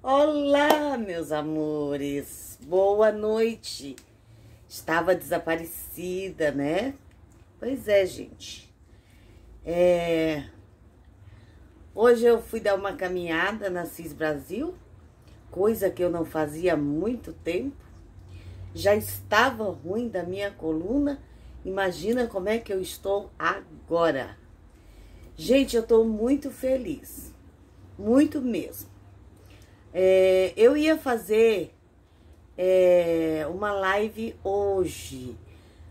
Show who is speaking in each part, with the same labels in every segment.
Speaker 1: Olá, meus amores. Boa noite. Estava desaparecida, né? Pois é, gente. É... Hoje eu fui dar uma caminhada na CIS Brasil, coisa que eu não fazia há muito tempo. Já estava ruim da minha coluna. Imagina como é que eu estou agora. Gente, eu estou muito feliz. Muito mesmo é, eu ia fazer é, uma live hoje,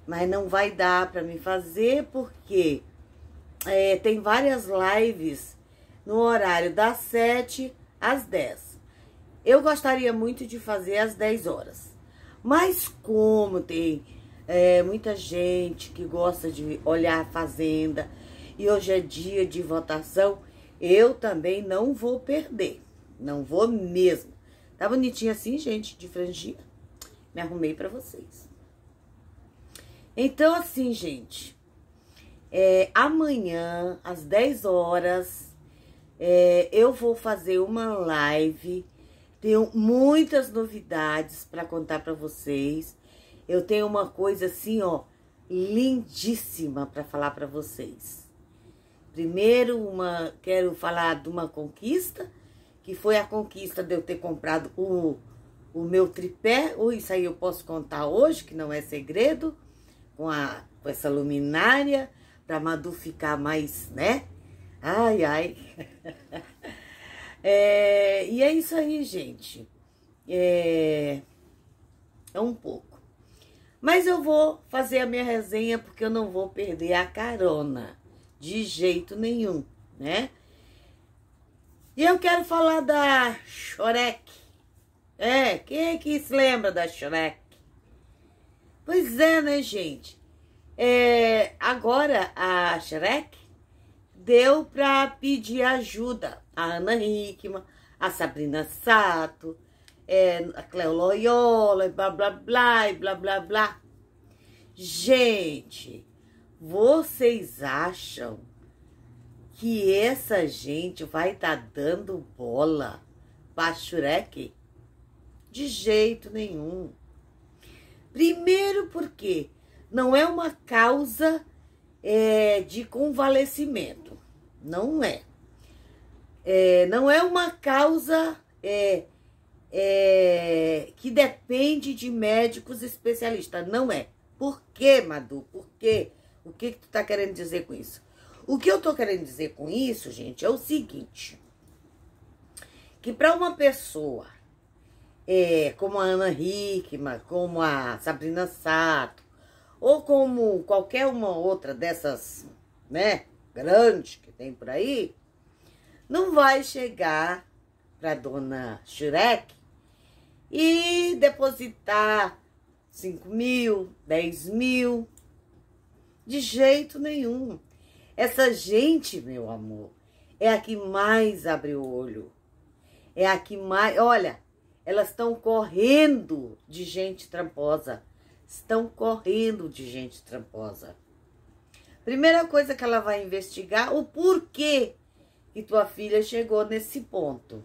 Speaker 1: mas não vai dar para me fazer porque é, tem várias lives no horário das 7 às 10. Eu gostaria muito de fazer às 10 horas, mas como tem é, muita gente que gosta de olhar a fazenda e hoje é dia de votação, eu também não vou perder. Não vou mesmo. Tá bonitinha assim, gente, de franjinha? Me arrumei para vocês. Então, assim, gente. É, amanhã, às 10 horas, é, eu vou fazer uma live. Tenho muitas novidades para contar para vocês. Eu tenho uma coisa assim, ó, lindíssima para falar para vocês. Primeiro, uma quero falar de uma conquista que foi a conquista de eu ter comprado o, o meu tripé. Uh, isso aí eu posso contar hoje, que não é segredo, com, a, com essa luminária, para Madu ficar mais, né? Ai, ai. é, e é isso aí, gente. É, é um pouco. Mas eu vou fazer a minha resenha porque eu não vou perder a carona. De jeito nenhum, né? E eu quero falar da Shorek. É, quem que se lembra da Shorek? Pois é, né, gente? É, agora a Shrek deu para pedir ajuda a Ana Hickman, a Sabrina Sato, é, a Cleo Loyola, e blá blá blá, e blá blá blá. Gente, vocês acham que essa gente vai estar tá dando bola para Shrek? De jeito nenhum. Primeiro porque não é uma causa é, de convalecimento. Não é. é. Não é uma causa é, é, que depende de médicos especialistas. Não é. Por quê, Madu? Por quê? O que, que tu tá querendo dizer com isso? O que eu tô querendo dizer com isso, gente, é o seguinte: que para uma pessoa é, como a Ana Hickman, como a Sabrina Sato, ou como qualquer uma outra dessas, né, grandes que tem por aí, não vai chegar para dona Shurek e depositar 5 mil, 10 mil, de jeito nenhum. Essa gente, meu amor, é a que mais abre o olho. É a que mais. Olha, elas estão correndo de gente tramposa. Estão correndo de gente tramposa. Primeira coisa que ela vai investigar o porquê que tua filha chegou nesse ponto.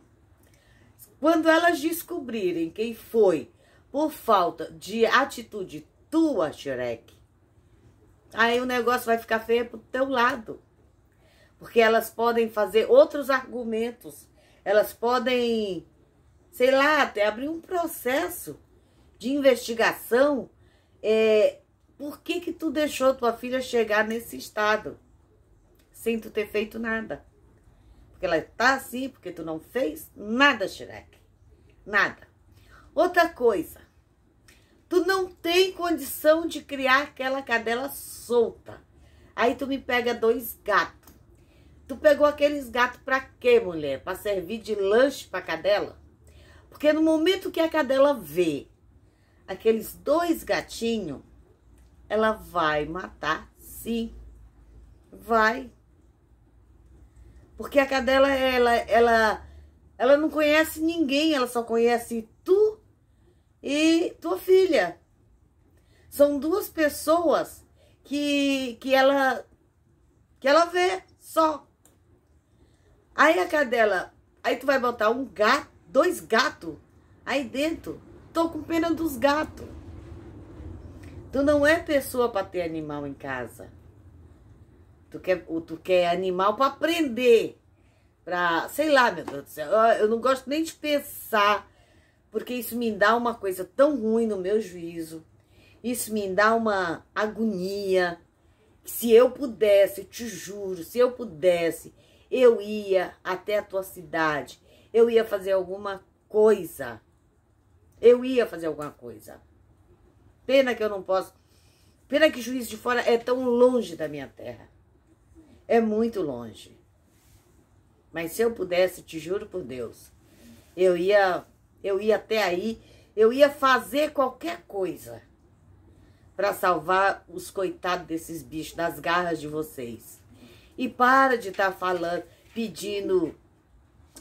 Speaker 1: Quando elas descobrirem quem foi por falta de atitude tua, Shrek, Aí o negócio vai ficar feio pro teu lado. Porque elas podem fazer outros argumentos. Elas podem, sei lá, até abrir um processo de investigação. É, por que que tu deixou tua filha chegar nesse estado? Sem tu ter feito nada. Porque ela tá assim, porque tu não fez nada, Shrek. Nada. Outra coisa, Tu não tem condição de criar aquela cadela solta. Aí tu me pega dois gatos. Tu pegou aqueles gatos pra quê, mulher? Pra servir de lanche pra cadela? Porque no momento que a cadela vê aqueles dois gatinhos, ela vai matar sim. Vai. Porque a cadela, ela, ela, ela não conhece ninguém, ela só conhece tu e tua filha. São duas pessoas que, que ela que ela vê só. Aí a cadela, aí tu vai botar um gato, dois gatos aí dentro. Tô com pena dos gatos. Tu não é pessoa para ter animal em casa. Tu quer, tu quer animal para aprender. Pra, sei lá, meu Deus do céu. Eu não gosto nem de pensar porque isso me dá uma coisa tão ruim no meu juízo. Isso me dá uma agonia. Se eu pudesse, te juro, se eu pudesse, eu ia até a tua cidade. Eu ia fazer alguma coisa. Eu ia fazer alguma coisa. Pena que eu não posso. Pena que Juiz de Fora é tão longe da minha terra. É muito longe. Mas se eu pudesse, te juro por Deus, eu ia eu ia até aí, eu ia fazer qualquer coisa para salvar os coitados desses bichos das garras de vocês. E para de estar tá falando, pedindo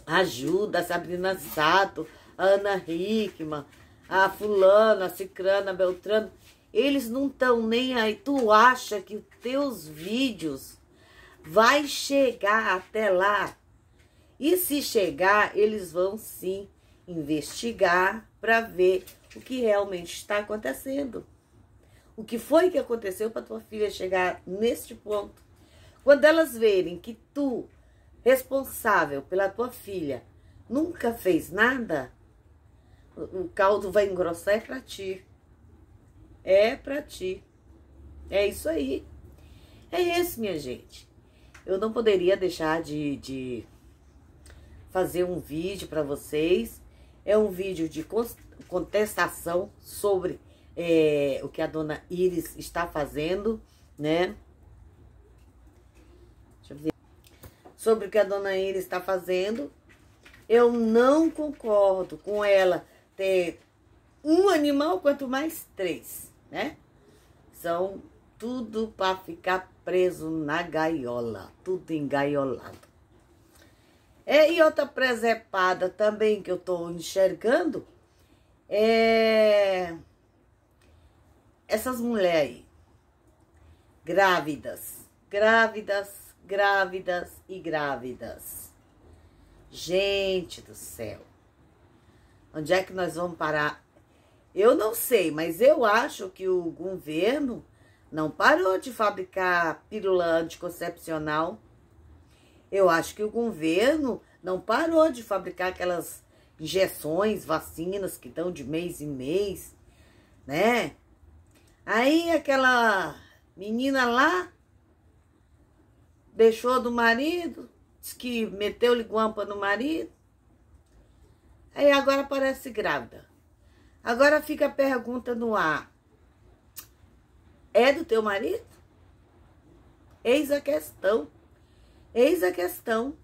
Speaker 1: ajuda, Sabrina Sato, Ana Hickman, a fulana, a cicrana, a beltrano. Eles não estão nem aí. Tu acha que os teus vídeos vai chegar até lá? E se chegar, eles vão sim investigar para ver o que realmente está acontecendo. O que foi que aconteceu para tua filha chegar neste ponto? Quando elas verem que tu, responsável pela tua filha, nunca fez nada, o caldo vai engrossar é para ti. É para ti. É isso aí. É isso, minha gente. Eu não poderia deixar de, de fazer um vídeo para vocês é um vídeo de contestação sobre é, o que a dona Iris está fazendo, né? Deixa eu ver. Sobre o que a dona Iris está fazendo. Eu não concordo com ela ter um animal, quanto mais três, né? São tudo para ficar preso na gaiola, tudo engaiolado. É, e outra presepada também que eu estou enxergando é essas mulheres aí, grávidas, grávidas, grávidas e grávidas. Gente do céu, onde é que nós vamos parar? Eu não sei, mas eu acho que o governo não parou de fabricar pílula anticoncepcional eu acho que o governo não parou de fabricar aquelas injeções, vacinas que dão de mês em mês, né? Aí aquela menina lá deixou do marido, disse que meteu liguampa no marido. Aí agora parece grávida. Agora fica a pergunta no ar. É do teu marido? Eis a questão. Eis a questão.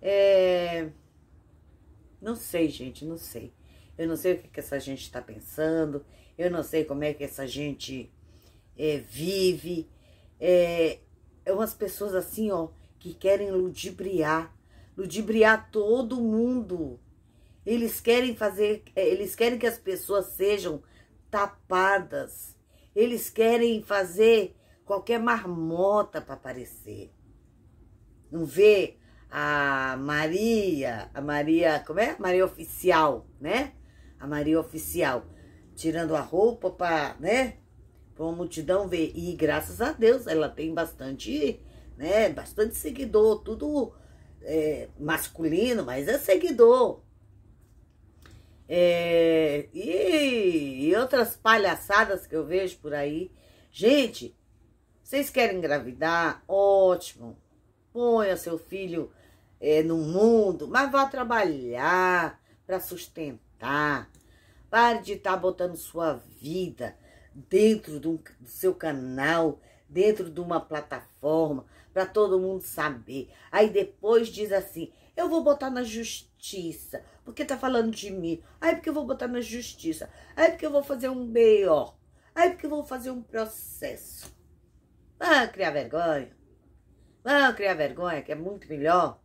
Speaker 1: É... Não sei, gente, não sei. Eu não sei o que, que essa gente está pensando, eu não sei como é que essa gente é, vive. É, é umas pessoas assim, ó, que querem ludibriar, ludibriar todo mundo. Eles querem fazer, é, eles querem que as pessoas sejam tapadas. Eles querem fazer qualquer marmota para aparecer. Não vê a Maria, a Maria, como é? Maria oficial, né? A Maria oficial tirando a roupa para, né? Para uma multidão ver. E graças a Deus ela tem bastante, né? Bastante seguidor, tudo é, masculino, mas é seguidor. É, e, e outras palhaçadas que eu vejo por aí. Gente, vocês querem engravidar? Ótimo ponha seu filho é, no mundo, mas vá trabalhar para sustentar. Pare de estar tá botando sua vida dentro do, do seu canal, dentro de uma plataforma, para todo mundo saber. Aí depois diz assim, eu vou botar na justiça, porque tá falando de mim. Aí porque eu vou botar na justiça. Aí porque eu vou fazer um BO. Aí porque eu vou fazer um processo. Ah, criar vergonha não ah, criar vergonha, que é muito melhor.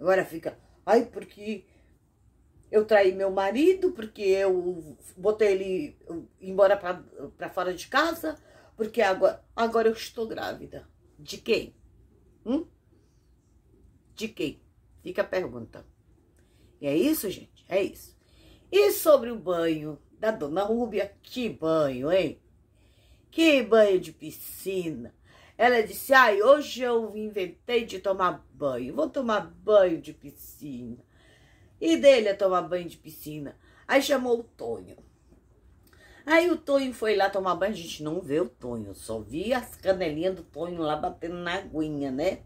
Speaker 1: Agora fica, ai, porque eu traí meu marido, porque eu botei ele embora para fora de casa, porque agora, agora eu estou grávida. De quem? Hum? De quem? Fica a pergunta. E é isso, gente? É isso. E sobre o banho da dona Rúbia? Que banho, hein? Que banho de piscina. Ela disse: Ai, hoje eu inventei de tomar banho. Vou tomar banho de piscina. E dele a tomar banho de piscina. Aí chamou o Tonho. Aí o Tonho foi lá tomar banho. A gente não vê o Tonho, só via as canelinhas do Tonho lá batendo na aguinha, né?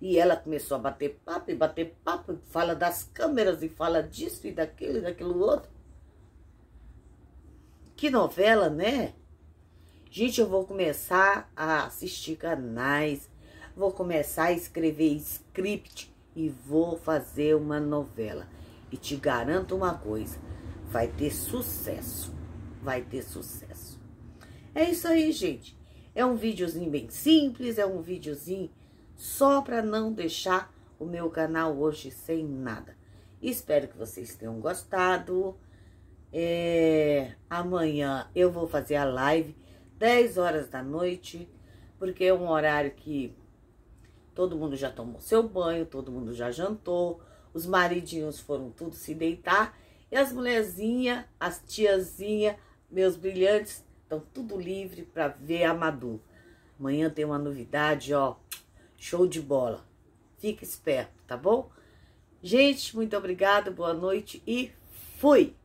Speaker 1: E ela começou a bater papo e bater papo, fala das câmeras e fala disso e daquilo e daquilo outro. Que novela, né? Gente, eu vou começar a assistir canais, vou começar a escrever script e vou fazer uma novela. E te garanto uma coisa, vai ter sucesso, vai ter sucesso. É isso aí, gente. É um videozinho bem simples, é um videozinho só para não deixar o meu canal hoje sem nada. Espero que vocês tenham gostado. É, amanhã eu vou fazer a live 10 horas da noite, porque é um horário que todo mundo já tomou seu banho, todo mundo já jantou, os maridinhos foram tudo se deitar e as mulherzinhas, as tiazinhas, meus brilhantes, estão tudo livre para ver a Madu. Amanhã tem uma novidade, ó, show de bola. Fica esperto, tá bom? Gente, muito obrigado, boa noite e fui!